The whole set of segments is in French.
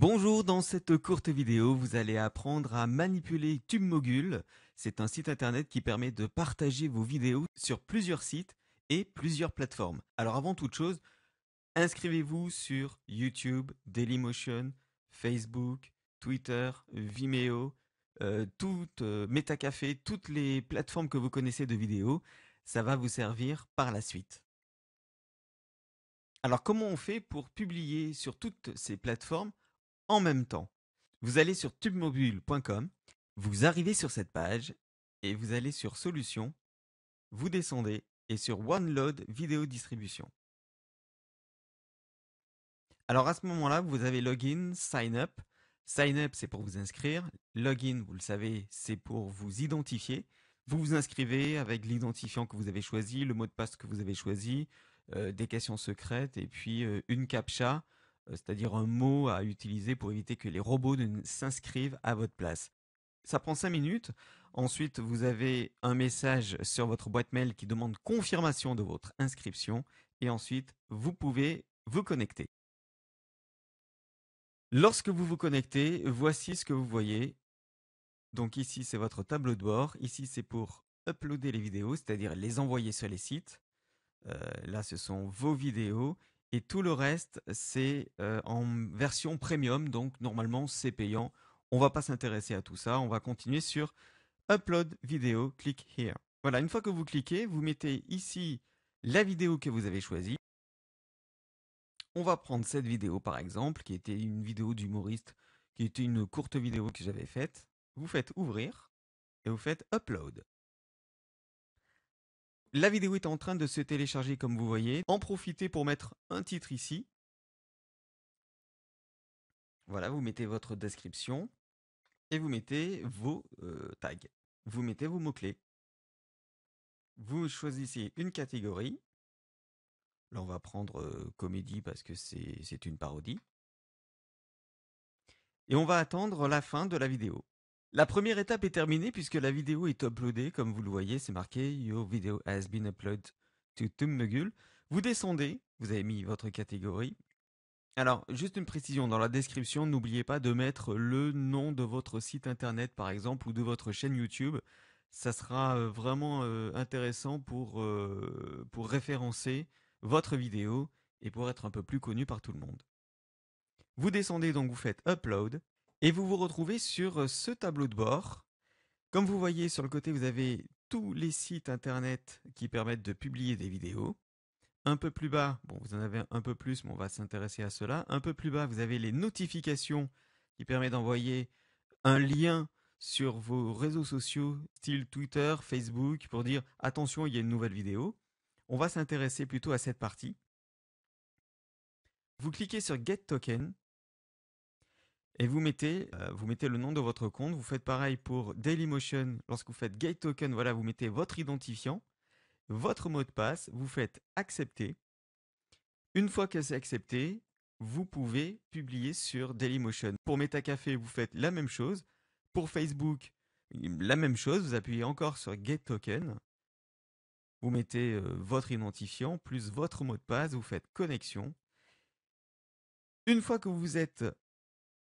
Bonjour, dans cette courte vidéo, vous allez apprendre à manipuler TubeMogul. C'est un site internet qui permet de partager vos vidéos sur plusieurs sites et plusieurs plateformes. Alors avant toute chose, inscrivez-vous sur YouTube, Dailymotion, Facebook, Twitter, Vimeo, euh, euh Metacafé, toutes les plateformes que vous connaissez de vidéos. Ça va vous servir par la suite. Alors comment on fait pour publier sur toutes ces plateformes en même temps. Vous allez sur tubemobile.com, vous arrivez sur cette page et vous allez sur Solutions, vous descendez et sur OneLoad Vidéo Distribution. Alors à ce moment-là, vous avez Login, Sign Up. Sign Up, c'est pour vous inscrire. Login, vous le savez, c'est pour vous identifier. Vous vous inscrivez avec l'identifiant que vous avez choisi, le mot de passe que vous avez choisi, euh, des questions secrètes et puis euh, une captcha euh, c'est-à-dire un mot à utiliser pour éviter que les robots ne s'inscrivent à votre place. Ça prend 5 minutes. Ensuite, vous avez un message sur votre boîte mail qui demande confirmation de votre inscription. Et ensuite, vous pouvez vous connecter. Lorsque vous vous connectez, voici ce que vous voyez. Donc ici, c'est votre tableau de bord. Ici, c'est pour uploader les vidéos, c'est-à-dire les envoyer sur les sites. Euh, là, ce sont vos vidéos. Et tout le reste, c'est euh, en version premium, donc normalement c'est payant. On va pas s'intéresser à tout ça, on va continuer sur Upload vidéo, cliquez « here. Voilà, une fois que vous cliquez, vous mettez ici la vidéo que vous avez choisie. On va prendre cette vidéo par exemple, qui était une vidéo d'humoriste, qui était une courte vidéo que j'avais faite. Vous faites ouvrir et vous faites upload. La vidéo est en train de se télécharger comme vous voyez. En profitez pour mettre un titre ici. Voilà, vous mettez votre description et vous mettez vos euh, tags. Vous mettez vos mots-clés. Vous choisissez une catégorie. Là, on va prendre euh, comédie parce que c'est une parodie. Et on va attendre la fin de la vidéo. La première étape est terminée puisque la vidéo est uploadée. Comme vous le voyez, c'est marqué Your video has been uploaded to Tumnugul. Vous descendez, vous avez mis votre catégorie. Alors, juste une précision, dans la description, n'oubliez pas de mettre le nom de votre site internet par exemple ou de votre chaîne YouTube. Ça sera euh, vraiment euh, intéressant pour, euh, pour référencer votre vidéo et pour être un peu plus connu par tout le monde. Vous descendez donc, vous faites Upload et vous vous retrouvez sur euh, ce tableau de bord. Comme vous voyez sur le côté, vous avez tous les sites internet qui permettent de publier des vidéos. Un peu plus bas, bon, vous en avez un peu plus, mais on va s'intéresser à cela. Un peu plus bas, vous avez les notifications qui permettent d'envoyer un lien sur vos réseaux sociaux, style Twitter, Facebook, pour dire attention, il y a une nouvelle vidéo. On va s'intéresser plutôt à cette partie. Vous cliquez sur Get Token et vous mettez, euh, vous mettez le nom de votre compte. Vous faites pareil pour Dailymotion. Lorsque vous faites Gate Token, voilà, vous mettez votre identifiant, votre mot de passe, vous faites accepter. Une fois que c'est accepté, vous pouvez publier sur Dailymotion. Pour Metacafé, vous faites la même chose. Pour Facebook, la même chose. Vous appuyez encore sur Gate Token. Vous mettez euh, votre identifiant plus votre mot de passe. Vous faites connexion. Une fois que vous êtes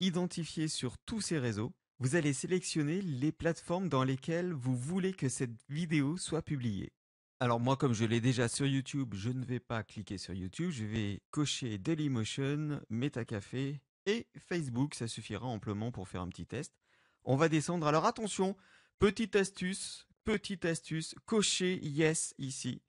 identifié sur tous ces réseaux, vous allez sélectionner les plateformes dans lesquelles vous voulez que cette vidéo soit publiée. Alors moi, comme je l'ai déjà sur YouTube, je ne vais pas cliquer sur YouTube, je vais cocher Dailymotion, Metacafé et Facebook, ça suffira amplement pour faire un petit test. On va descendre, alors attention, petite astuce, petite astuce, cocher Yes ici,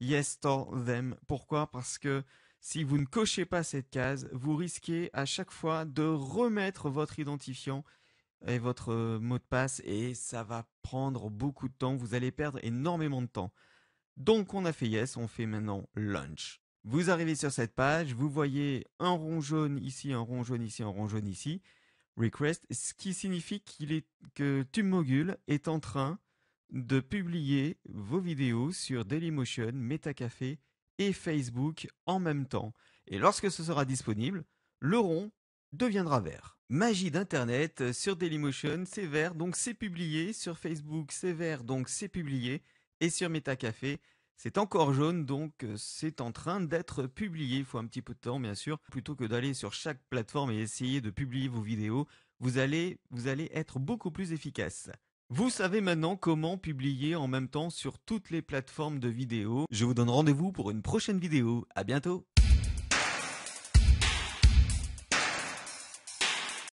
Yes to Them. Pourquoi Parce que si vous ne cochez pas cette case, vous risquez à chaque fois de remettre votre identifiant et votre euh, mot de passe et ça va prendre beaucoup de temps, vous allez perdre énormément de temps. Donc on a fait yes, on fait maintenant launch. Vous arrivez sur cette page, vous voyez un rond jaune ici, un rond jaune ici, un rond jaune ici, request, ce qui signifie qu'il est, que TubeMogul est en train de publier vos vidéos sur Dailymotion, Metacafé et Facebook en même temps. Et lorsque ce sera disponible, le rond deviendra vert. Magie d'Internet euh, sur Dailymotion, c'est vert, donc c'est publié. Sur Facebook, c'est vert, donc c'est publié. Et sur Metacafé, c'est encore jaune, donc euh, c'est en train d'être publié. Il faut un petit peu de temps, bien sûr. Plutôt que d'aller sur chaque plateforme et essayer de publier vos vidéos, vous allez, vous allez être beaucoup plus efficace. Vous savez maintenant comment publier en même temps sur toutes les plateformes de vidéos. Je vous donne rendez-vous pour une prochaine vidéo. À bientôt!